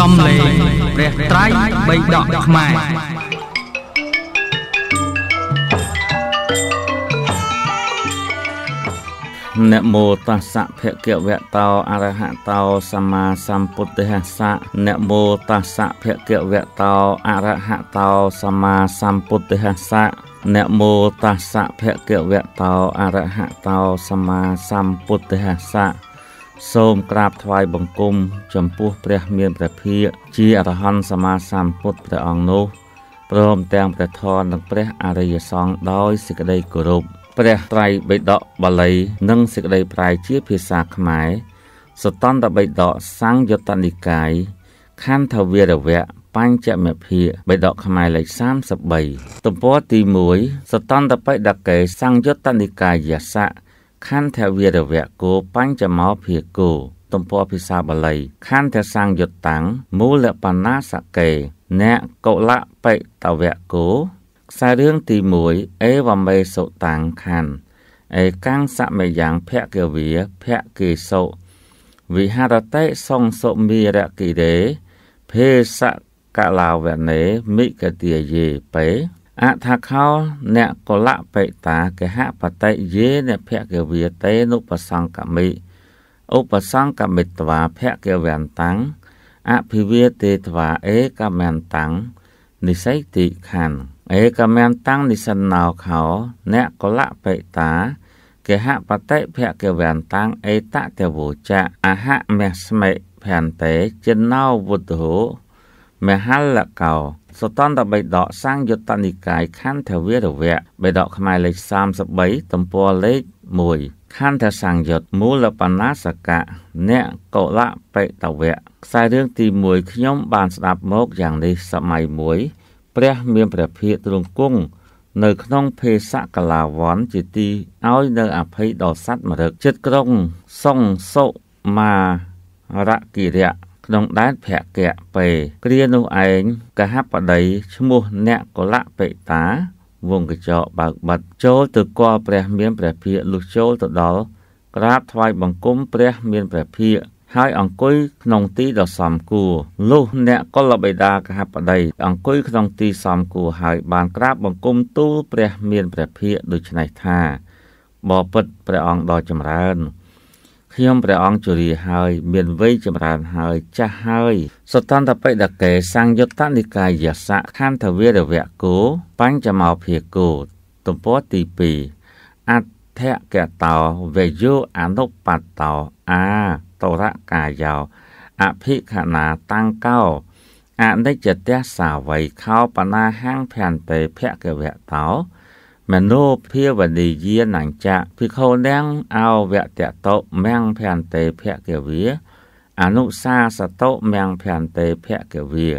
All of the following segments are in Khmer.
សំលេងព្រះត្រៃបៃដកខ្មែរនមោតស្សៈភគវតោអរហតោ សម្មាសម្ពុទ្ធិស្សៈនមោតស្សៈភគវតោអរហតោសម្មាសម្ពុទ្ធិស្សៈនមោតស្សៈភគវតោអរហតោសម្មាសម្ពុទ្ធិស្សៈសូមក្រាបថ្វាយបង្គំចំពោះព្រះ មានព្រះភិក្ខជាអរហន្តសម្មាសម្ពុទ្ធព្រះអង្គនោះព្រមទាំងព្រះធម៌និងព្រះអរិយសង្ឃដោយសេចក្តីគោរពព្រះត្រៃបិដកបាលី និងសេចក្តីប្រែជាភាសាខ្មែរសតន្តបិដកសង្យតនិកាយខណ្ឌវិរវៈបញ្ចមភាបិដកខ្មែរលេខ33ទំព័រទី1សតន្តបិដកេសង្យតនិកាយសៈខន្ធវីរវៈគោបញ្ចមោភិគោទំព័រភាសាបាលីខន្ធសង្យុតតាំងមូលបណ្ណាសកេអ្នកកុលៈបេតវៈគោខ្សែរឿងទី1អេវមេសុតាំងខន្ធអេកាំងសមយ៉ាងភគវាភគេសុវិហរតេសង្សុមីរកិរេភេសកលាវនេមិកតិយេបេអថាខោ អ្នកកលៈបេតាកិហបតិយេអ្នកភគវិតេនុបសង្កមិឧបសង្កមិត្វាភគវន្តាំងអភិវាទេត្វាអេកមន្តាំងនិស័យតិខណ្ឌអេកមន្តាំងនិសិនោខោ អ្នកកលៈបេតាកិហបតិភគវន្តាំងអេតតវោចៈអហមស្មិភន្តេចិនោវុទ្ធោមហលកោសតន្តបិដកសាងយុត្តនិកាយខន្ធធវរវៈបិដកខ្មែរលេខ33ទំព័រលេខ1ខន្ធសង្យុត្តមូលបណ្ណាសកៈអ្នកកុលបិតវៈខ្សែរឿងទី1ខ្ញុំបានស្ដាប់មកយ៉ាងនេះសម័យមួយព្រះ មាន ព្រះភិក្ខទ្រង់គង់នៅក្នុង ភេសកលាវ័នជាទីឲ្យនៅអភ័យដល់សត្វមរឹកចិត្តក្រុងសុងសុមារកិរៈក្នុងដែនភក្យពេគ្រានោះឯងកហបតីឈ្មោះអ្នកកលៈបេតាវងកញ្ចក់បើកបាត់ចូលទៅគល់ព្រះមានព្រះភិក្ខលុះចូលទៅដល់ក្រាបថ្វាយបង្គំព្រះមានព្រះភិក្ខហើយអង្គុយក្នុងទីដ៏សមគួរលុះអ្នកកុលបេដាកហបតីអង្គុយក្នុងទីសមគួរហើយបានក្រាបបង្គំទូលព្រះមានព្រះភិក្ខដូច្នេះថាបបិទ្ធព្រះអង្គដ៏ចម្រើនខ្ញុំព្រះអង្គជរាហើយមានវ័យចម្រើនហើយចាស់ហើយសតន្តបិដកេសង្យុត្តនិកាយសៈខន្ធវិរវៈគោបញ្ចមោភាគោទំព័រទី2អដ្ឋកតោវេយោអនុបតោអាតរកាយោអភិខណាតាំងកោអនិច្ចទសាវ័យខោបណាហាំងភន្តេភគវៈតោมันโลภเพียบดีเยียหนังจะพิเขาแดงเอาแวะแต่โตแมงแผ่นเตแพะเกวียอนุซาสโตแมงแผ่นเตแพะเกวีย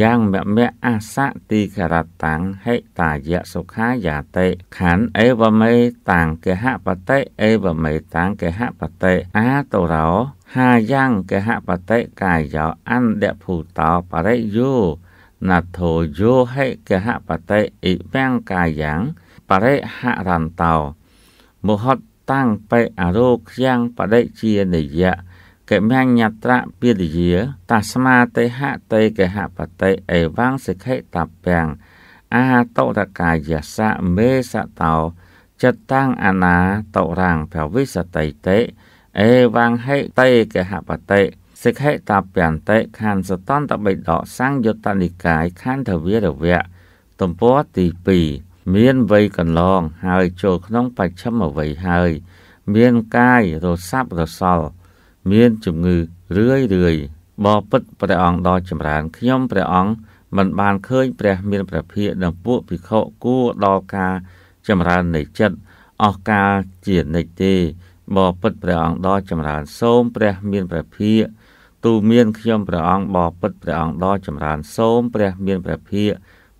ย่างแม่แม่อาสะตีขรัดตังให้ตาเยะสุขายาเตขันเอวเมต่างเกหะปะเตเอวเมต่างเกหะปะเตอาโตเราหาย่างเกหะปะเตกายยาวอันเดผูตอปะเรยูนัทโทโยให้เกหะปะเตอิแวงกายังបរិហរន្តោមហតតាំងបេអរោខ្យ៉ាងបដិជានិយៈកិមញ្ញត្រពិរិយាតស្មាទេហតេកហបតិអេវាំងសិក្ខិតពាំងអាតរកាយសៈមេសតោចិត្តតាំងអណាតរាំងភវិសតិតេអេវាំងហេតេកហបតិសិក្ខិតពាំតិខណ្ឌសតន្តបិដកសង្យុត្តនិកាយខណ្ឌធវិរវៈទំព័រទី2មានវ័យកន្លងហើយចូលក្នុងបច្ឆិមវ័យហើយ មានកាយរសាប់រសល់មានជំងឺរឿយរឿយបបិទ្ធព្រះអង្គដ៏ចម្រើនខ្ញុំព្រះអង្គមិនបានឃើញព្រះមានព្រះភិយនិងពួកភិក្ខុគួរដល់ការ ចម្រើននៃចិត្តអស់កាលជានិច្ចទេបបិទ្ធព្រះអង្គដ៏ចម្រើនសូមព្រះមានព្រះភិយទូមានខ្ញុំព្រះអង្គបបិទ្ធព្រះអង្គដ៏ចម្រើនសូមព្រះមានព្រះភិយ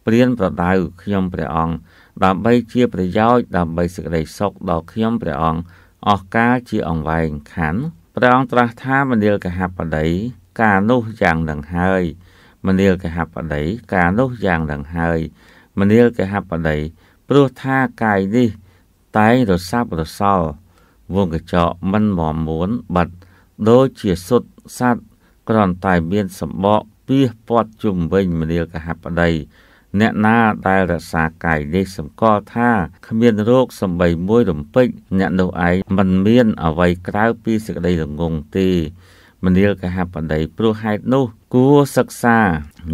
ព្រៀនប្រដៅខ្ញុំព្រះអង្គដើម្បីជាប្រយោជន៍ដើម្បីសេចក្តីសុខដល់ខ្ញុំព្រះអង្គអស់កាលជាអង្វែងខណ្ឌព្រះអង្គត្រាស់ថាមនាលកហបតីការនោះយ៉ាងនឹងហើយ មនាលកហបតីការនោះយ៉ាងនឹងហើយមនាលកហបតីព្រោះថាកាយនេះតែងរសាប់រសល់វងកញ្ចក់មិនមមមួនបាត់ដូចជាសុទ្ធសัตว์គ្រាន់តែមានសម្បកពីពាត់ជុំវិញមនាលកហបតីអ្នកណាដែលរក្សាកាយនេះសម្គាល់ថាគ្មានរោគសំបីមួយរំពេចអ្នកនោះឯងមិនមានអ្វីក្រៅពីសេចក្តីល្ងងទេមនាលកហបដីព្រោះហេតុនោះគួរសិក្សា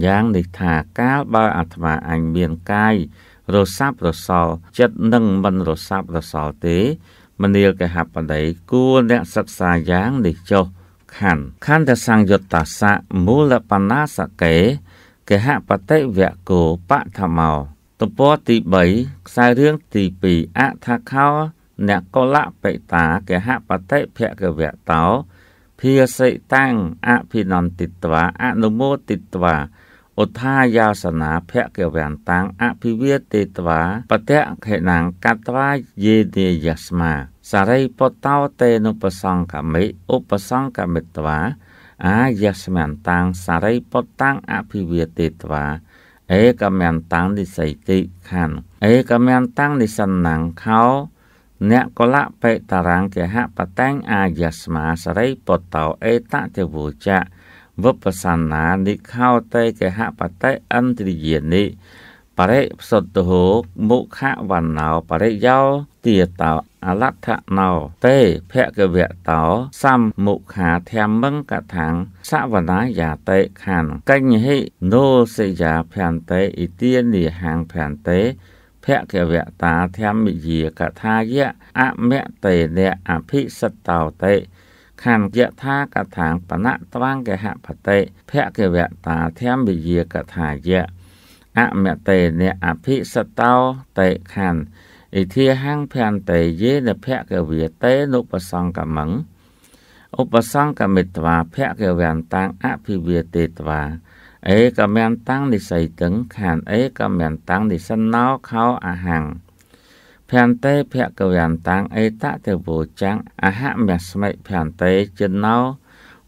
យ៉ាងនេះថាកាលបើអាត្មាអញមានកាយរសាប់រសល់ចិត្តនឹងមិនរសាប់រសល់ទេមនាលកហបដីគួរអ្នកសិក្សាយ៉ាងនេះចុះខណ្ឌខណ្ឌសង្យុត្តសៈមូលបណ្ណាសកេកហបតិវគោបឋមោទំព័រទី3ខ្សែរឿងទី2អថាខោ អ្នកកលបិតាកហបតិភគវតោភិសិតាំងអភិនន្តិត្វាអនុមោទិត្វាឧថាយោសនាភគវន្តាំងអភិវាទេត្វាបតៈខេណាំងកត្វាយេទយស្មាសារីពតោតេនុបសង្កមិឧបសង្កមិត្វាអាយស្មន្តាំងសារីពុតាំងអភិវាទេត្វាអេកមន្តាំងនិស័យតិខੰអេកមន្តាំងនិសន្នំខោអ្នកកលៈបេតារាងកហបតាំងអាយស្មាសរីពតោអេតទេវោចៈវិបសន្នានិខោតេកហបតេអន្តរិយានិបរិសុទ្ធោមុខវណ្ណោបរិយោទាតោអលដ្ឋណោទេភគវតោសំមុខាធម្មង្កថាំងសវនាយាតេខੰកញ្ញហិណោសិយាភន្តេឥទានិហੰភន្តេភគវតាធម្មយាកថាយៈអមតេនៈអភិសតោតេខੰយថាកថាបណតវង្កហបតេភគវតាធម្មយាកថាយៈអមតេនៈអភិសតោតេខੰអិធាហੰភន្តេយេនភគវិតេនុបសង្កមង្ឧបសង្កមិត្វាភគវន្តាំងអភិវាទេត្វាអេកមន្តាំងនិស័យតឹងខានអេកមន្តាំងនិសិនណោខោអហੰភន្តេភគវន្តាំងអេតតេវោចាំងអហមស្មិភន្តេចិនោ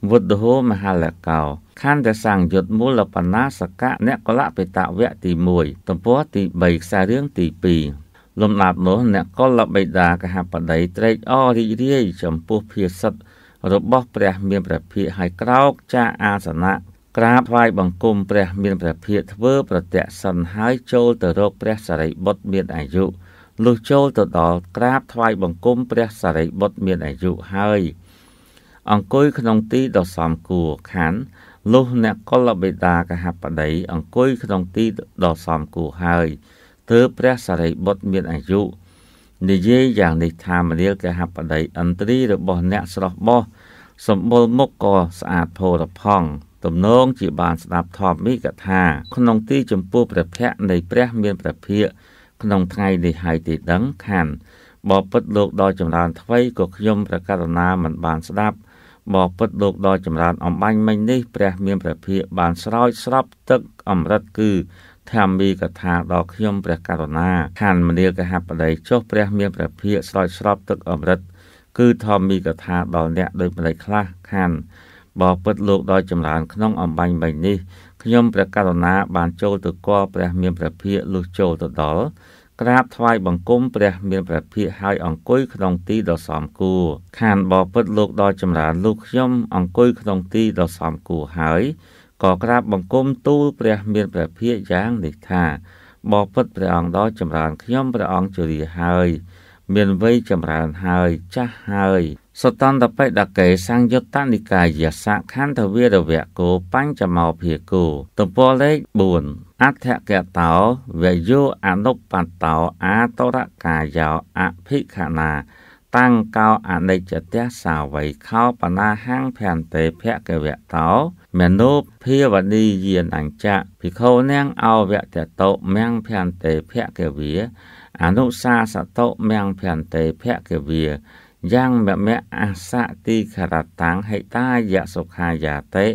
វុទ្ធោមហលកោខណ្ឌសង្យុត្តមូលបណ្ណាសកៈអ្នកកលបិតវៈទី1ទំព័រទី3ខ្សែរឿងទី2លំដាប់នោះអ្នកកុលបិតាកហបតីត្រេកអររីករាយចំពោះភាសិតរបស់ព្រះមានព្រះភិក្ខឲ្យក្រោកចាកអាសនៈក្រាបថ្វាយបង្គំព្រះមានព្រះភិក្ខធ្វើប្រទៈសិនហើយចូលទៅរកព្រះសារីបុត្រមានអាយុលុះចូលទៅដល់ក្រាបថ្វាយបង្គំព្រះសារីបុត្រមានអាយុហើយអង្គុយក្នុងទីដ៏សមគួរខណ្ឌលុះអ្នកកុលបេតាកហបតីអង្គុយក្នុងទីដ៏សមគួរហើយទើបព្រះសារីបុត្រមានអាយុនិយាយយ៉ាងនេះថាមនាលកហបតីឥន្ទ្រីរបស់អ្នកស្រស់បោះសម្បុរមុខក៏ស្អាតផូរផង់ទំនងជាបានស្ដាប់ធម៌មីកថា ក្នុងទីចម្ពោះព្រះភ័ក្ត្រនៃព្រះ មានព្រះភ័ក្ត្រក្នុងថ្ងៃនេះហើយទីដឹងខានបបិទ្ធលោកដល់ចម្រើនថ្មីក៏ខ្ញុំប្រកាសណាមិនបានស្ដាប់បបិទ្ធលោកដល់ចម្រើនអំបញ្ញមិញនេះព្រះមានព្រះភ័ក្ត្របានស្រោចស្រពទឹកអមរិតគឺធម្មីកថាដល់ខ្ញុំព្រះករុណា ខានមនាលកហបដីចុះព្រះមានព្រះភិយស្រោចស្រពទឹកអមរិត គឺធម្មីកថាដល់អ្នកដោយម្លេចខ្លះខានបពិតលោកដល់ចម្រើនក្នុងអំបញ្ញបីនេះខ្ញុំព្រះករុណាបានចូលទៅគាល់ព្រះមានព្រះភិយលុះចូលទៅដល់ក្រាបថ្វាយបង្គំព្រះមានព្រះភិយឲ្យអង្គុយក្នុងទីដ៏សមគួរខានបពិតលោកដល់ចម្រើនលោកខ្ញុំអង្គុយក្នុងទីដ៏សមគួរហើយក៏ក្រាបបង្គំទូលព្រះមានព្រះភិយយ៉ាងនេះថាបបិទ្ធព្រះអង្គដ៏ចម្រើនខ្ញុំព្រះអង្គជរាហើយមានវ័យចម្រើនហើយចាស់ហើយសតន្តបិដកេសង្យុត្តនិកាយសៈខន្ធវិរវៈគោបញ្ចមោភិគោទំព័រលេខ4អដ្ឋកតោវយោអនុបតោអាតរកាយោអភិខណាតាំងកោអនិច្ចទះសាវ័យខោបណាហាំងភន្តេភគវៈតោមេនុភាវនីយានអញ្ចៈភិក្ខុនាងអវៈតតោមៀងភន្តេភគវាអនុសាសតោមៀងភន្តេភគវាយ៉ាងមមៈអសតិខរតាំងហិតាយសុខាយាតេ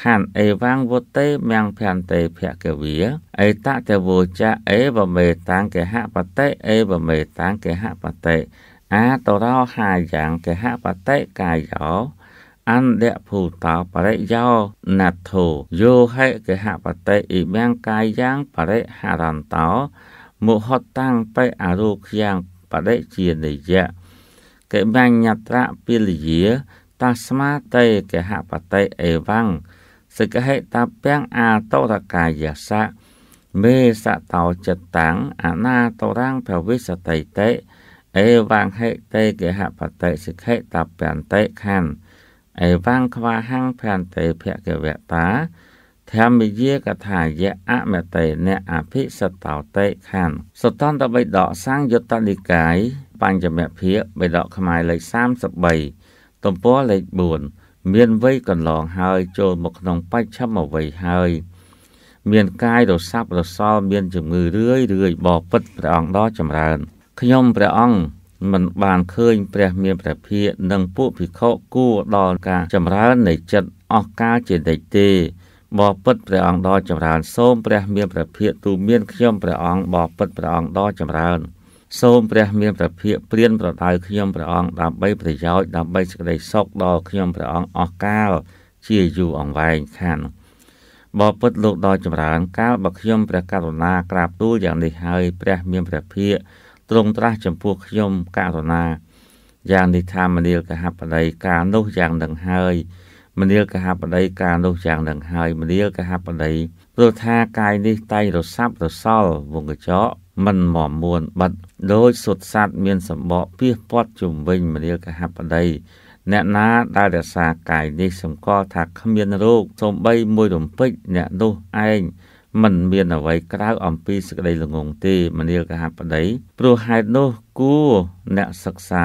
ខណ្ឌអេវាងវតេមៀងភន្តេភគវាអេតតវោចៈអេវមេតាំងកហបតេអេវមេតាំងកហបតេអាតរោហាយ៉ាងកហបតេកាយោអន្តភូតោបរិយោណាធោយោហិកហបតិអ៊ីមៀងកាយយ៉ាងបរិហរន្តោមុហតតាំងបិអរូខ្យ៉ាងបរិជានិយៈកិមញ្ញត្រៈពិលយាតស្មាតេកហបតិអេវੰសិកហេតាពាំងអាតរកាយសៈមេសតោចិត្តតាំងអនាតរាំងភវិសតិតេអេវੰហេតេកហបតិសិកហេតាពាំងតេខណ្ឌអេវាងខ្វាហੰងភន្តិភគវតាធម្មយាកថាយៈអមតេអ្នកអភិសតោតេខណ្ឌសតន្តបិដកសង្យុត្តនិកាយបញ្ចមភាគបិដកខ្មែរលេខ33ទំព័រលេខ4មានវ័យកន្លងហើយចូលមកក្នុងបច្ឆមវ័យហើយមានកាយរស័ព្ទរសល់មានជំងឺរឿយរឿយបបពិតព្រះអង្គដ៏ចម្រើនខ្ញុំព្រះអង្គមិនបានឃើញព្រះមានព្រះភិក្ខនិងពួកភិក្ខុគួរដល់ការចម្រើននៃចិត្តអស់ការជានិច្ចទេបបិទ្ធព្រះអង្គដ៏ចម្រើនសូមព្រះមានព្រះភិក្ខទូមានខ្ញុំព្រះអង្គបបិទ្ធព្រះអង្គដ៏ចម្រើនសូមព្រះមានព្រះភិក្ខព្រៀនប្រដៅខ្ញុំព្រះអង្គដើម្បីប្រយោជន៍ដើម្បីសេចក្តីសុខដល់ខ្ញុំព្រះអង្គអស់កាលជាយូរអង្វែងខានបបិទ្ធលោកដ៏ចម្រើនកាលបើខ្ញុំព្រះករុណាក្រាបទូលយ៉ាងនេះហើយព្រះមានព្រះភិក្ខទ្រង់ត្រាស់ចំពោះខ្ញុំករណាយ៉ាងនេះថាមនាលកហបតីការនោះយ៉ាងនឹងហើយមនាលកហបតីការនោះយ៉ាងនឹងហើយមនាលកហបតីព្រោះថាកាយនេះតែរសាប់រសល់វងកញ្ចក់មិនមមួនបាត់ដោយសុទ្ធសัตว์មានសម្បកពៀសពាត់ជំវិញមនាលកហបតីអ្នកណាដែលរក្សាកាយនេះសម្គាល់ថាគ្មានរោគសំបីមួយរំពេចអ្នកនោះឯងមិនមានអ្វីក្រៅអំពីសេចក្តីល្ងងទេ មនាលកហបតីព្រោះហេតុនោះគួរអ្នកសិក្សា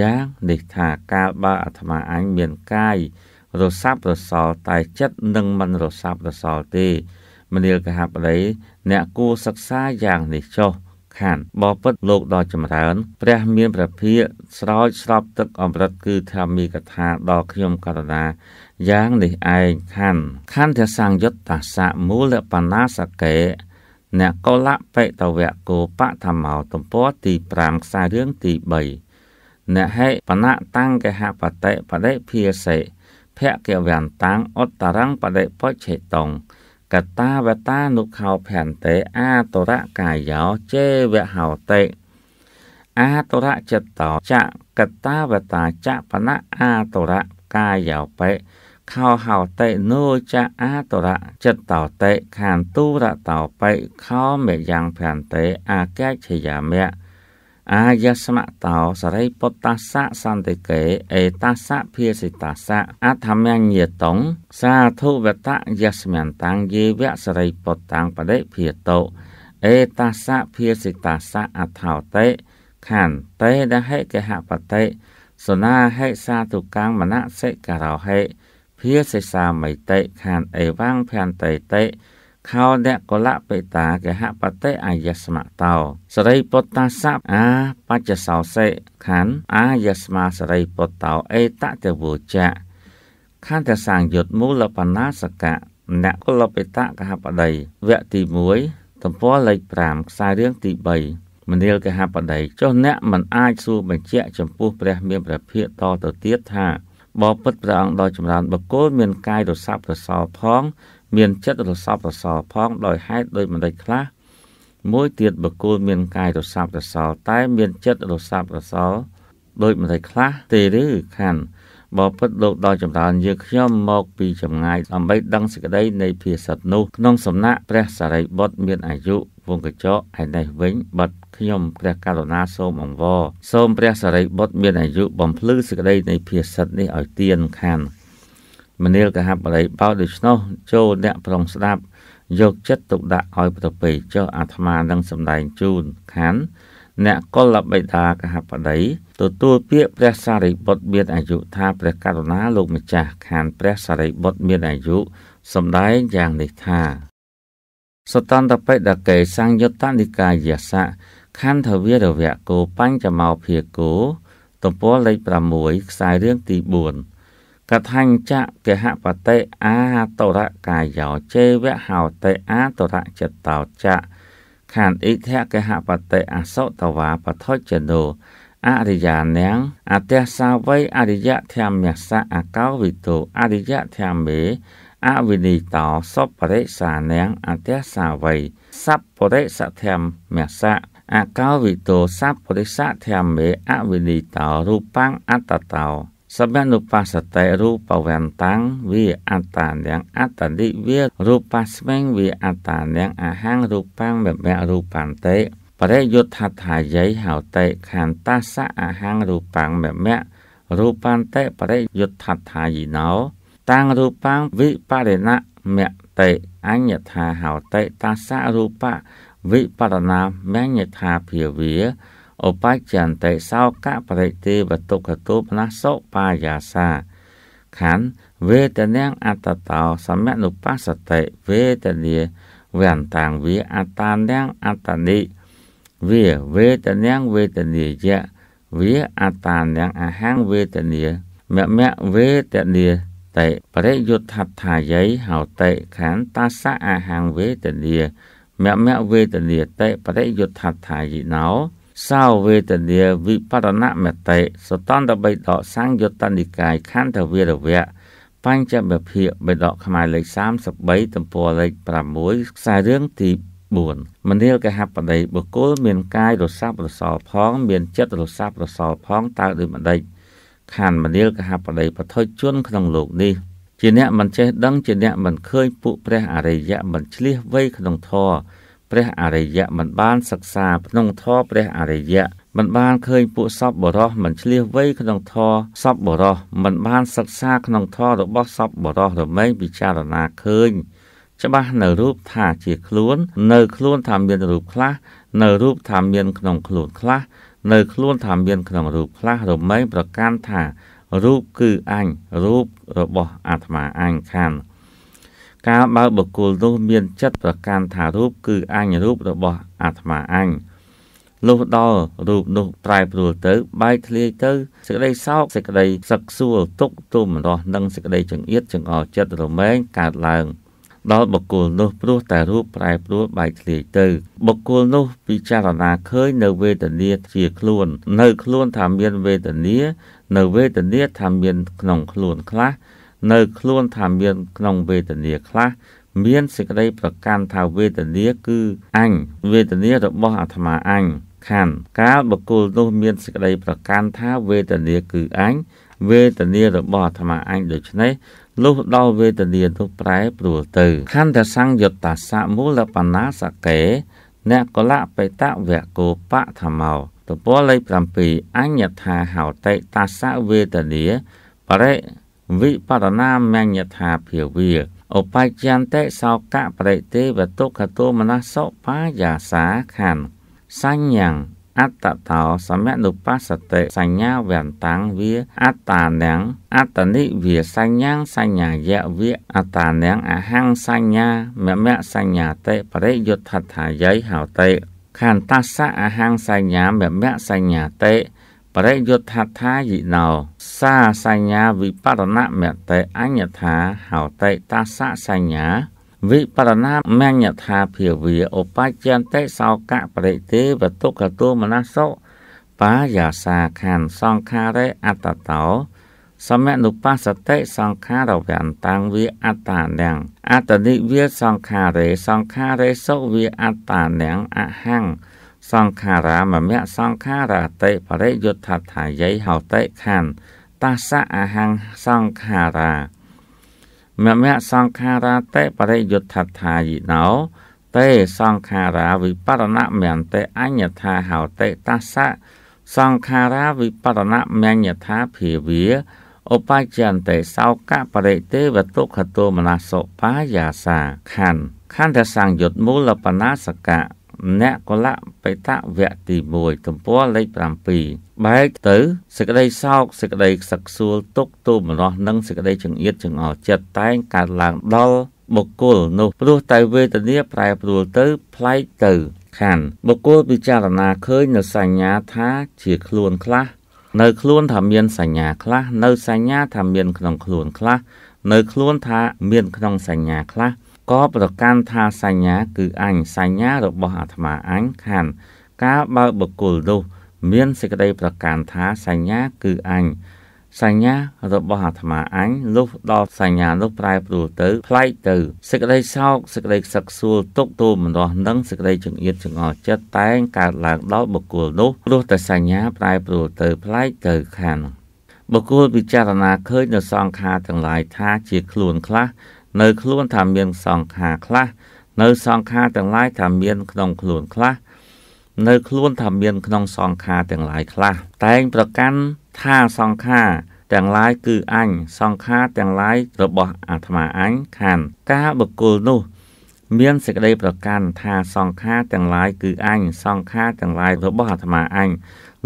យ៉ាងនេះថាកាលបើអាត្មាអញមានកាយរសាប់រសល់តែចិត្តនឹងមិនរសាប់រសល់ទេ មនាលកហបតីអ្នកគួរសិក្សាយ៉ាងនេះចុះ ខានបបិទ្ធលោកដ៏ចម្រើនព្រះមានព្រះភិក្ខស្រោចស្រពទឹកអមរិតគឺធម្មីកថាដល់ខ្ញុំករណាយ៉ាងនេះឯងខណ្ឌខណ្ឌធសង្យុត្តសៈមូលបណ្ណាសកេអ្នកកុលបេតវៈគោបធម្មោទំព័រទី5ខ្សែរឿងទី3អ្នកហេបណៈតាំងកហបតិបដិភិសេភគវន្តាំងអត្តរੰបដិបុច្ឆេតុងកតាវតានុខោភន្តិអាតរកាយោចេវហោតិអាតរចិត្តោចកតាវតាចបណៈអាតរកាយោបេខោហោតិនោចាអាតរៈចិត្តតោតិខានទូរតោបិខោមេយ៉ាងភន្តេអាកេឆយាមៈអាយស្មតោសរិពុត្តសៈសន្តិកេអេតសៈភិសិតសៈអធម្មញ្ញេតុងសាធុវតយស្មន្តังយេវៈសរិពុត្តังបដិភិតោអេតសៈភិសិតសៈអថោតិខានតេដហេកហបតិសនាហេសាទុកាំមណសិការោហេភាសេសាមិតិខានអេវាំងភន្តេតិខោនៈកលបេតាកហបតិអាយស្មតោសរីពុទ្ធាស័ព្ទអាបច្ចសោសេខណ្ឌអាយស្មាសរីពុត្តោអេតតវោចៈខន្តសាងយុទ្ធមូលបណ្ណាសកៈអ្នកកលបេតកហបតីវគ្គទី1ទំព័រលេខ5ខ្សែរឿងទី3មនាលកហបតីចុះអ្នកមិនអាចសួរបញ្ជាក់ចំពោះព្រះមានព្រះភិក្ខតទៅទៀតថាបបពិតព្រះអង្គដ៏ចម្រើនបកគលមាន កាយរសាប់រសល់ផងមានចិត្តរសាប់រសល់ផងដោយហេតុដោយមិនដេចខ្លះមួយទៀតបកគលមានកាយរសាប់រសល់តែ មានចិត្តរសាប់រសល់ដោយមិនដេចខ្លះទេឬខណ្ឌបបិទ្ធលោកដល់ចម្រើនយើងខ្ញុំមក ពីចម្ងាយដើម្បីដឹងសេចក្តី នៃភាសិតនោះក្នុងសំណាក់ព្រះសារីបុត្រមានអាយុវងកញ្ចក់ឯនេះវិញបាត់ខ្ញុំព្រះករុណាសូមអង្វរសូមព្រះសារីបុត្រមានអាយុបំភ្លឺសេចក្តីនៃភាសិតនេះឲ្យទៀនខានមនាលកហបរីបោដូច្នោះចូលអ្នកប្រុងស្ដាប់យកចិត្តទុកដាក់ឲ្យប្រពេចុះអាត្មានឹងសម្ដែងជូនខានអ្នកកុលបិតាកហបតីទទួលពាក្យព្រះសារីបុត្រមានអាយុថាព្រះករុណាលោកម្ចាស់ខានព្រះសារីបុត្រមានអាយុសម្ដែងយ៉ាងនេះថា សតន្តបិដកេសង្យុត្តនិកាយសៈខន្ធវីរវៈគោបញ្ចមោភាគោទំព័រលេខ6ខ្សែរឿងទី4កថាញ្ចៈកហបតិអាតរកាយោជេវហោតិអាតរចតោចៈខណ្ឌអិធកហបតិអសតវាបថុចនោអរិយានាំងអតេសាវៃអរិយធម្មសៈអកោវិទោអរិយធម្មេអវិនិតោសពរិសានាំងអតេសាវៃសពរិសធម្មសៈអកោវិទោសัพរិសៈធម្មេអវិនីតោរូបੰងអត្តតោសម្ណុបាសតេរូបវន្តੰវិអត្តានងអត្តនិវិរូបាស្វែងវិអត្តានងអហੰងរូបੰងមមៈរូបន្តិបរិយុទ្ធថាយ័យហោតេខន្តាសៈអហੰងរូបੰងមមៈរូបន្តិបរិយុទ្ធថាយិណោតាំងរូបੰងវិបរិណៈមតេអញ្ញថាហោតេតាសៈរូបៈវិបត្តនាមញ្ញថាភាវាឧបច្ចន្តិសោកបរិទេវទុក្ខទោបណសុបាយាសាខណ្ឌវេទនាងអតតោសមនុបស្សតិវេទនាវន្តាងវាអតានាងអតនិវាវេទនាងវេទនាយៈវាអតានាងអហង្វេទនាមមៈវេទនាតិបរិយុទ្ធថាយ័យហោតិខណ្ឌតាសៈអហង្វេទនាមមវេទនាតេបរិយុទ្ធថាយិណោសោវេទនាវិបរណមតេសតន្តបិដកសង្យុត្តនិកាយខន្ធវិរវៈបញ្ចមភិកបិដកខ្មែរលេខ33ទំព័រលេខ6ខ្សែរឿងទី4មនាលកហបដីបុគ្គលមានកាយរសាប់រសល់ផងមានចិត្តរសាប់រសល់ផងតើដូចម្ដេចខានមនាលកហបដីបថុជនក្នុងលោកនេះជាអ្នកមិនចេះដឹងជាអ្នកមិនឃើញពួកព្រះអរិយៈមិនឆ្លៀសវៃក្នុងធម៌ព្រះអរិយៈមិនបាន សិក្សា ក្នុងធម៌ព្រះអរិយៈមិនបានឃើញពួកសពបរោះមិនឆ្លៀសវៃក្នុងធម៌សពបរោះមិនបានសិក្សាក្នុងធម៌របស់សពបរោះរមែងពិចារណាឃើញច្បាស់នៅរូបថាជាខ្លួន នៅ ខ្លួនថាមានរូបខ្លះនៅរូបថាមានក្នុងខ្លួនខ្លះនៅខ្លួនថាមានក្នុងរូបខ្លះរមែងប្រកាន់ថារូបគឺអញរូបរបស់អាត្មាអញខណ្ឌកាលបើបុគ្គលនោះមានចិត្តប្រកាន់ថារូបគឺអញរូបរបស់អាត្មាអញលុះដល់រូបនោះប្រែប្រួលទៅបែកធ្លាយទៅសេចក្តីសោកសេចក្តីសឹកសួលទុកទុំរស់និងសេចក្តីចង្អៀតចង្អល់ចិត្តរមែងកើតឡើង។ដល់បុគ្គលនោះព្រោះតែរូបប្រែប្រួលបែកធ្លាយទៅបុគ្គលនោះពិចារណាឃើញនៅវេទនាជាខ្លួន នៅខ្លួនថាមានវេទនា នៅវេទនាថាមានក្នុងខ្លួនខ្លះនៅខ្លួនថាមានក្នុងវេទនាខ្លះមានសេចក្តីប្រកាន់ថាវេទនាគឺអញវេទនារបស់អាត្មាអញខណ្ឌកាលបកុលនោះមានសេចក្តីប្រកាន់ថាវេទនាគឺអញវេទនារបស់អាត្មាអញដូច្នេះលុះដល់វេទនានោះប្រែប្រួលទៅ ខន្តសង្យតាសៈមូលបណ្ណាសកេ អ្នកកលៈបេតវៈគោបៈធម្មោតពលលេខ7អញ្ញថាហោតិតាសៈវេទនាបរិវិបរណាមញ្ញថាភាវាឧបច្ចន្តិសោកៈបរិទេវទុក្ខទោមនសោបាយាសាខੰសញ្ញ át tạ thảo sa mẹ nụ pa sa tệ sa nha vẹn táng vía át tà nén át tà nị vía sa nhang sa nhà dạ vía át tà nén á hăng sa nha mẹ mẹ sa nhà tệ bà rê yut thật thả giấy hảo tệ khan ta sa á hăng sa nhà mẹ mẹ sa nhà tệ bà rê yut thật thả dị nào sa sa nhà vì pa đà nạ mẹ tệ á nhật thả hảo tệ ta sa sa nhà វិបរណាមញ្ញថាភាវាឧបច្ចិន្តិសោកៈបរិទេវទុក្ខទោមនសោបាយាសាខានសង្ខារេអត្តតោសមនុបស្សតិសង្ខារវន្តាំងវាអត្តានាំងអត្តនិវាសង្ខារេសង្ខារេសុវាអត្តានាំងអហੰងសង្ខារាមមៈសង្ខារតិបរិយុទ្ធថាយៃហោតិខានតាសៈអហੰងសង្ខារាមមៈសង្ខារាតេបរិយុទ្ធថាយិណោតេសង្ខារាវិបរណមន្តេអញ្ញថាហោតេតាសៈសង្ខារាវិបរណមញ្ញថាភាវាឧបច្ចន្តិសោកបរិទេវទុក្ខទោមនសុបាយាសាខណ្ឌខណ្ឌសង្យុតមូលបណាសកៈអ្នកកលៈបេតវៈទី1ទំព័រលេខ7បែកទៅសេចក្តីសោកសេចក្តីខ្សឹកខ្សួលទុកទោមនស្សនិងសេចក្តីចង្អៀតចង្អល់ចិត្តតែងកើតឡើងដល់បុគ្គលនោះព្រោះតែវេទនាប្រែប្រួលទៅប្លែកទៅខណ្ឌបុគ្គលពិចារណាឃើញនៅសញ្ញាថាជាខ្លួនខ្លះ នៅខ្លួនថាមានសញ្ញាខ្លះ នៅសញ្ញាថាមានក្នុងខ្លួនខ្លះនៅខ្លួនថាមានក្នុងសញ្ញាខ្លះក៏ប្រកាន់ថាសញ្ញាគឺអញសញ្ញារបស់អាត្មាអញខណ្ឌការបើបុគ្គលនោះ មានសេចក្តីប្រកាន់ថាសញ្ញាគឺអញសញ្ញារបស់អាត្មាអញលុះដល់សញ្ញានោះប្រែប្រួលទៅផ្លែកទៅសេចក្តីសោកសេចក្តីខ្សឹកខ្សួលទុកទោមនោះនិងសេចក្តីចង្អៀតចង្អល់ចិត្តតែងកើតឡើងដល់បុគ្គលនោះព្រោះតែសញ្ញាប្រែប្រួលទៅផ្លែកទៅខានបុគ្គលពិចារណាឃើញនៅសង្ខារទាំងឡាយថាជាខ្លួនខ្លះនៅខ្លួនថាមាន សង្ខារខ្លះនៅសង្ខារទាំងឡាយថាមានក្នុងខ្លួនខ្លះនៅខ្លួនថាមានក្នុងសង្ខារទាំងឡាយខ្លះតែងប្រកាន់ថាសង្ខារទាំងឡាយគឺអញសង្ខារទាំងឡាយរបស់ អាត្មាអញខណ្ឌការបកគលនោះ មានសេចក្តីប្រកាន់ថាសង្ខារទាំងឡាយគឺអញសង្ខារទាំងឡាយរបស់អាត្មាអញ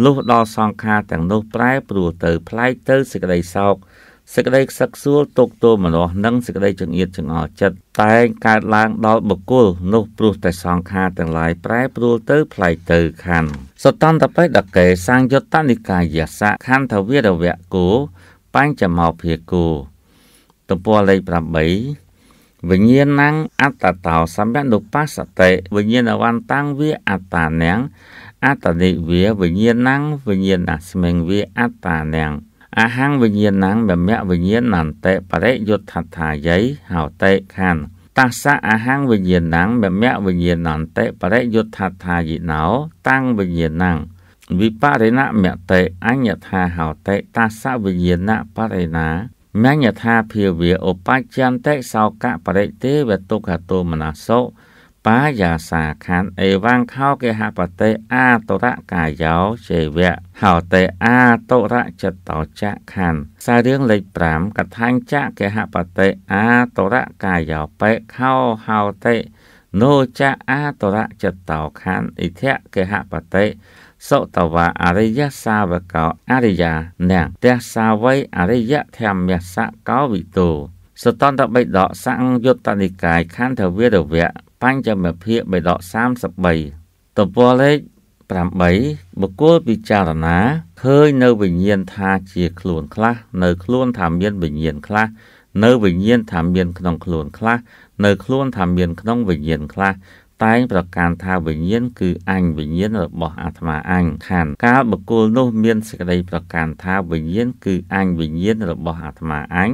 លុះដល់សង្ខារទាំងនោះប្រែប្រួលទៅប្លែកទៅសេចក្តីសោកសេចក្តីខ្សឹកខ្សួលទុកទោមនោះនិងសេចក្តីចង្អៀតចង្អល់ចិត្តតែងកើតឡើងដល់បុគ្គលនោះព្រោះតែសង្ខារទាំងឡាយប្រែប្រួលទៅផ្លៃទៅខណ្ឌសតន្តបេដកេសង្យុត្តនិកាយសៈខណ្ឌវិរវៈគោបញ្ចមោភាគោទំព័រលេខ8វិញ្ញាណังអត្តតោសម្យនុបាសតិវិញ្ញាណវន្តាំងវាអត្តានាំងអត្តនិវាវិញ្ញាណังវិញ្ញាណស្មិងវាអត្តានាំងអហង្គវិញ្ញាណังមមៈវិញ្ញាណន្តេបរិយុទ្ធថាយ័យហោតេខានតាសៈអហង្គវិញ្ញាណังមមៈវិញ្ញាណន្តេបរិយុទ្ធថាយិណោតាំងវិញ្ញាណังវិបរិណមតេអញ្ញថាហោតេតាសវិញ្ញាណបរិណាមញ្ញថាភាវៈឧបច្ចន្តិសោកៈបរិទេវទុក្ខតោមនសោបាយាសាខណ្ឌអេវាំងខោគេហបតេអាតរកាយោជេវៈហោតេអាតរចិត្តោចៈខណ្ឌខ្សែរឿងលេខ5កថាញ់ចៈគេហបតេអាតរកាយោបេខោហោតេណូចៈអាតរចិត្តោខណ្ឌអិធៈគេហបតេសុតវៈអរិយសាវកោអរិយាអ្នកទះសាវ័យអរិយធម្មសកោវិទូសតន្តបិដកសង្យុត្តនិកាយខន្ធវិរវៈបញ្ចមភាគបេដក33ទំព័រលេខ8បុគ្គលពិចារណាឃើញនៅវិញ្ញាណថាជា ខ្លួនខ្លះនៅខ្លួនថាមាន វិញ្ញាណខ្លះនៅវិញ្ញាណថាមានក្នុងខ្លួនខ្លះនៅខ្លួនថាមានក្នុងវិញ្ញាណខ្លះ តែងប្រកាន់ថាវិញ្ញាណគឺអញវិញ្ញាណរបស់អាត្មាអញខណ្ឌកាលបុគ្គលនោះមានសេចក្តីប្រកាន់ថាវិញ្ញាណគឺអញវិញ្ញាណរបស់អាត្មាអញ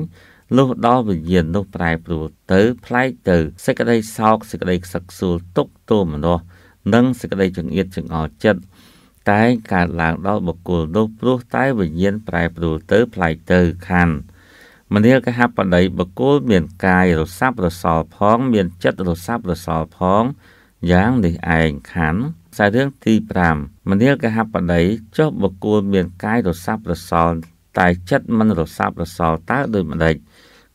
លុះដល់វិញ្ញាណនោះប្រែប្រួលទៅផ្លែកទៅសេចក្តីសោកសេចក្តីខ្សឹកខ្សួលទុកទោមនោះនិងសេចក្តីចង្អៀតចង្អល់ចិត្តតែកើតឡើងដល់បុគ្គលនោះព្រោះតែវិញ្ញាណប្រែប្រួលទៅផ្លែកទៅខណ្ឌមនាលកហបដីបុគ្គលមានកាយរស័ព្ទរសល់ផងមានចិត្តរស័ព្ទរសល់ផង យ៉ាងនេះឯងខណ្ឌខ្សែរឿងទី5មនាលកហបដីចុះបុគ្គលមានកាយរស័ព្ទរសល់តែចិត្តមិនរស័ព្ទរសល់តើដូចម្ដេច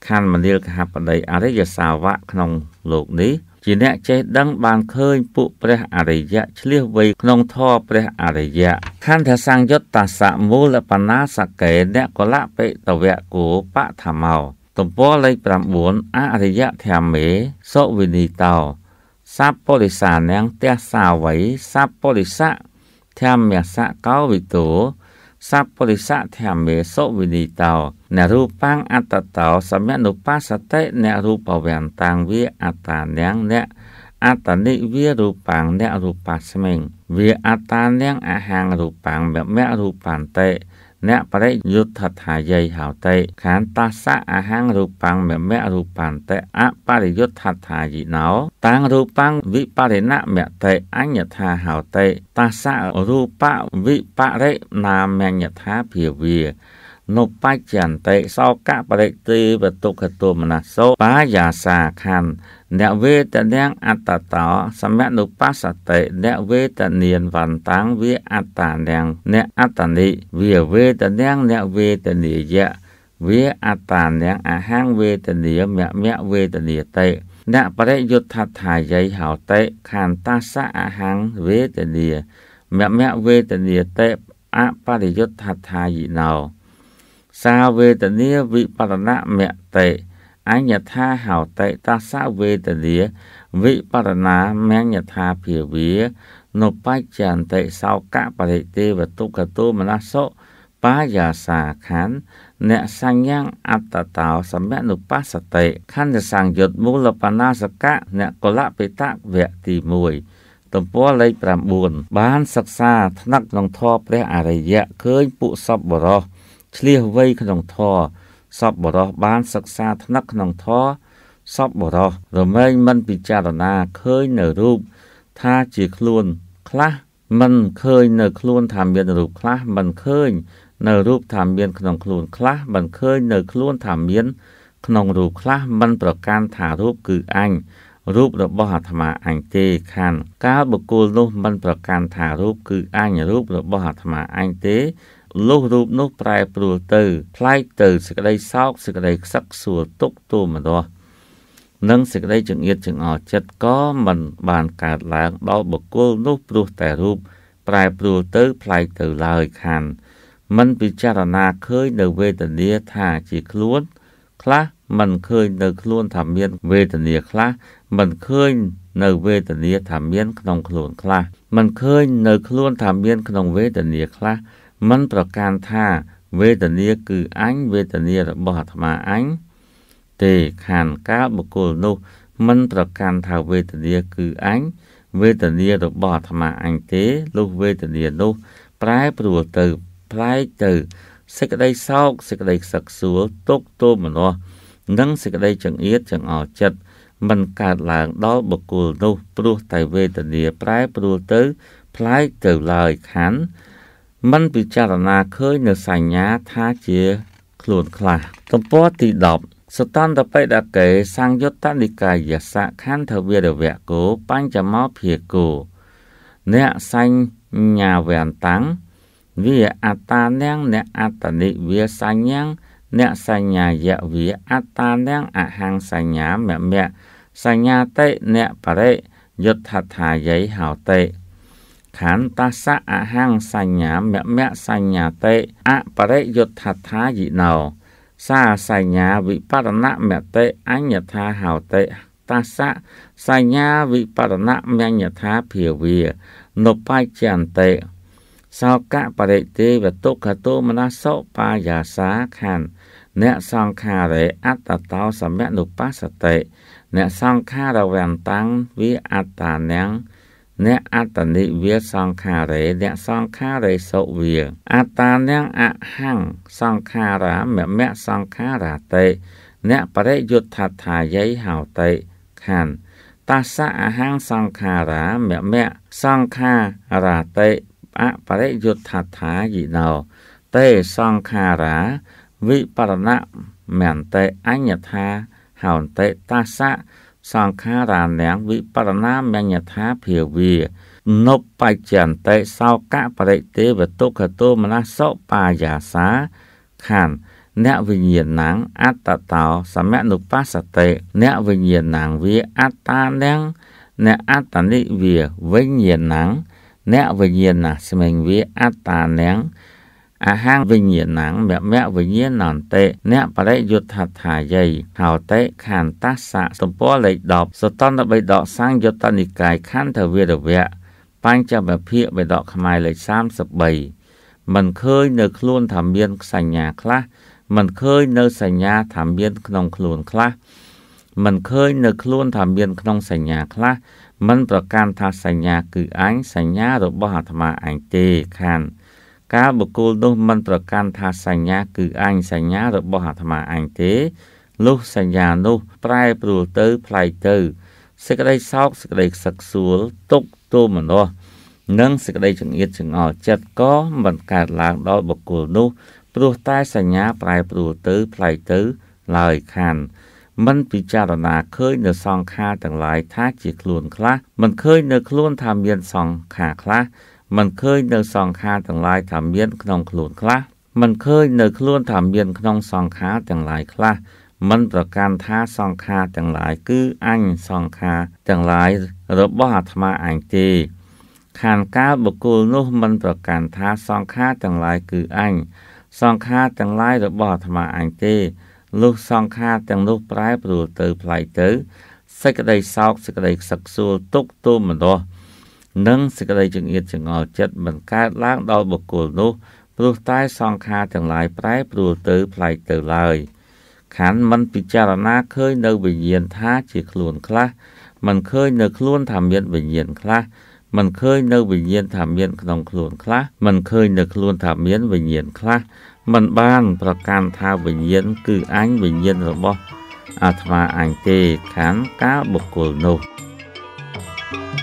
ខណ្ឌមនាលកហបតីអរិយសាវកក្នុងលោកនេះជាអ្នកចេះដឹងបានឃើញពួកព្រះអរិយៈឆ្លៀសវៃក្នុងធម៌ព្រះអរិយៈខន្ធសង្យុតតសមូលបណ្ណាសកេអ្នកកលបិតវៈគោបឋមោ ទំព័រលេខ9អរិយធម្មេសុវិនីតោសัพពរិសានាំងទះសាវៃសัพពរិសៈធម្មសៈកោវិទោសัพពរិសៈធម្មេសុវិនីតោអ្នករូបាំងអត្តតោសម្យនុបាសតិអ្នករូបវន្តាំងវាអតាញាំងអ្នកអត្តនិវារូបាំងអ្នករូបាស្មិងវាអតាញាំងអហាងរូបាំងមមរូបានតេអ្នកបរិយុទ្ធថាយ័យហោតេខានតាសៈអហង្រូបាំងមមៈរូបាន្តេអបរិយុទ្ធថាយិណោតាំងរូបាំងវិបរិណមតេអញ្ញថាហោតេតាសៈរូបវិបរិណាមញ្ញថាភាវានុបច្ចន្តិសោកបរិទេវទុក្ខទោមនសោបាយាសាខន្ធអ្នកវេទនាងអត្តតោសម្យនុបស្សតិអ្នកវេទនានវន្តាំងវាអត្តានាងអ្នកអត្តនិវាវេទនាងអ្នកវេទនាយៈវាអត្តានាងអហង្វេទនាមមៈវេទនាតេអ្នកបរិយុទ្ធថាយ័យហោតេខន្តាសៈអហង្វេទនាមមៈវេទនាតេអបរិយុទ្ធថាយិណោសាវេទនាវិបរណៈមៈតេអញ្ញថាហោតិតសវេទនាវិបរណាមញ្ញថាភាវានុបច្ចន្តិសោកបរិទេវទុកតោមនសុបាយាសាខណ្ឌអ្នកសញ្ញាងអត្តតោសម្យនុបស្សតិខណ្ឌសង្យុតមូលបណាសកៈអ្នកកលបិតវៈទី1ទំព័រលេខ9បានសិក្សាថ្នាក់ក្នុងធម៌ព្រះអរិយៈឃើញពួកសពបរោះឆ្លៀសវ័យក្នុងធម៌សពបរោះបានសិក្សាថ្នាក់ក្នុងធរសពបរោះរមែងមិនពិចារណាឃើញនៅរូបថាជាខ្លួនខ្លះមិនឃើញនៅខ្លួនថាមានរូបខ្លះមិនឃើញនៅរូបថាមានក្នុងខ្លួនខ្លះមិនឃើញនៅខ្លួនថាមានក្នុងរូបខ្លះមិនប្រកាន់ថារូបគឺអញរូបរបស់អាត្មាអញទេខណ្ឌកាលបុគ្គលនោះមិនប្រកាន់ថារូបគឺអញរូបរបស់អាត្មាអញទេលុះរូបនោះប្រែប្រួលទៅផ្លែកទៅសេចក្តីសោកសេចក្តីខ្សឹកសួលទុកទោមនោះនិងសេចក្តីចង្អៀតចង្អល់ចិត្តក៏មិនបានកើតឡើងដល់បុគ្គលនោះព្រោះតែរូបប្រែប្រួលទៅផ្លែកទៅឡើយខានមិនពិចារណាឃើញនៅវេទនាថាជាខ្លួនខ្លះមិនឃើញនៅខ្លួនថាមានវេទនាខ្លះមិនឃើញនៅវេទនាថាមានក្នុងខ្លួនខ្លះមិនឃើញនៅខ្លួនថាមានក្នុងវេទនាខ្លះមិនប្រកាន់ថាវេទនាគឺអញវេទនារបស់អាត្មាអញទេខានកាលបុគ្គលនោះមិនប្រកាន់ថាវេទនាគឺអញវេទនារបស់អាត្មាអញទេលុះវេទនានោះ ប្រែប្រួលទៅផ្លែកទៅសេចក្តីសោកសេចក្តីខ្សឹកសួលទុកទោមនស្សនិងសេចក្តីចង្អៀតចង្អល់ចិត្តមិនកើតឡើងដល់បុគ្គលនោះព្រោះតែវេទនា ប្រែប្រួលទៅផ្លែកទៅឡើយខណ្ឌមិនពិចារណាឃើញនៅសញ្ញាថាជាខ្លួនខ្លះទំព័រទី10សតន្តបិដកេសង្យុត្តនិកាយសៈខន្ធវិរវៈគោបញ្ចមោភិគោអ្នកសញ្ញាវន្តាំងវាអត្តានាំងអ្នកអត្តនិវាសញ្ញាំងអ្នកសញ្ញាយវាអត្តានាំងអហង្សញ្ញាមមៈសញ្ញាតិអ្នកបរិយុទ្ធថាយៃហោតិខន្តសៈអហង្សញ្ញាមមៈសញ្ញាតេអបរិយុទ្ធថាយិណោសាសញ្ញាវិបរណមតេអញ្ញថាហោតេតាសៈសញ្ញាវិបរណមញ្ញថាភាវានុបច្ចន្តេសោកបរិទេវទុក្ខទោមនសោបាយាសាខន្ធអ្នកសង្ខារេអត្តតោសមនុបស្សតិអ្នកសង្ខារវន្តាំងវាអត្តានាំងអ្នកអត្តនិវាសង្ខារេអ្នកសង្ខារេសុវាអត្តានាំងអហង្គសង្ខារាមមៈសង្ខារាតេអ្នកបរិយុទ្ធថាយីហោតេខណ្ឌតាសៈអហង្គសង្ខារាមមៈសង្ខារាតេអបរិយុទ្ធថាយីណោតេសង្ខារាវិបរណៈមន្តេអញ្ញថាហោតេតាសៈសង្ខារានាងវិបរណាមញ្ញថាភាវានុបច្ចន្តិសោកបរិទេវទុក្ខទោមនសុបាយាសាខណ្ឌអ្នកវិញ្ញាណังអត្តតោសមនុបស្សតិអ្នកវិញ្ញាណังវាអត្តានាងអ្នកអត្តនិវាវិញ្ញាណังអ្នកវិញ្ញាណស្មិងវាអត្តានាងអាហាងវិញ្ញាណังមមវិញ្ញាណន្តិអ្នកបរិយុទ្ធថាយីហោតិខន្តាសៈសំពោលេខ10សតន្តបិដកសង្យុត្តនិកាយខន្ធវិរវៈបញ្ចមភិកបិដកខ្មែរលេខ33មិនឃើញនៅខ្លួនថាមានសញ្ញាខ្លះមិនឃើញនៅសញ្ញាថាមានក្នុងខ្លួនខ្លះមិនឃើញនៅខ្លួនថាមានក្នុងសញ្ញាខ្លះ មិនប្រកាន់ថាសញ្ញាគឺអញសញ្ញារបស់អាត្មាអញទេខណ្ឌកាលបុគ្គលនោះមិនប្រកាន់ថាសញ្ញា គឺអញសញ្ញារបស់អាត្មាអញទេលុះសញ្ញានោះ ប្រែប្រួលទៅផ្លែកទៅសេចក្តីសោកសេចក្តីខ្សឹកខ្សួលទុកទោមនស្សនិងសេចក្តីចង្អៀតចង្អល់ចិត្តក៏មិនកើតឡើងដល់បុគ្គលនោះ ព្រោះតែសញ្ញាប្រែប្រួលទៅផ្លែកទៅឡើយខានមិនពិចារណាឃើញនៅសង្ខារទាំងឡាយថាជាខ្លួនខ្លះមិនឃើញនៅខ្លួនថាមានសង្ខារខ្លះមិនឃើញនៅសង្ខារទាំងឡាយថាមានក្នុងខ្លួនខ្លះមិនឃើញនៅខ្លួនថាមានក្នុងសង្ខារទាំងឡាយខ្លះមិនប្រកាន់ថាសង្ខារទាំងឡាយគឺអញសង្ខារទាំងឡាយរបស់អាត្មាអញទេខានកាលបុគ្គលនោះមិនប្រកាន់ថាសង្ខារទាំងឡាយគឺអញសង្ខារទាំងឡាយរបស់អាត្មាអញទេលុះសង្ខារទាំងនោះប្រែប្រួលទៅផ្លៃទៅសេចក្តីសោកសេចក្តីខ្សឹកខ្សួលទុកទោមនោះនិងសេចក្តីចង្អៀតចង្អល់ចិត្តមិនកើតឡើងដល់បុគ្គលនោះព្រោះតែសង្ខារទាំងឡាយប្រែប្រួលទៅប្លែកទៅឡើយខណ្ឌមិនពិចារណាឃើញនៅវិញ្ញាណថាជា ខ្លួនខ្លះមិនឃើញនៅខ្លួនថាមានវិញ្ញាណខ្លះមិនឃើញនៅវិញ្ញាណថាមានក្នុងខ្លួនខ្លះមិនឃើញនៅខ្លួនថាមានវិញ្ញាណខ្លះមិនបាន ប្រកាន់ថាវិញ្ញាណគឺអញវិញ្ញាណរបស់ អាត្មាអញទេខណ្ឌកាលបុគ្គលនោះ thank you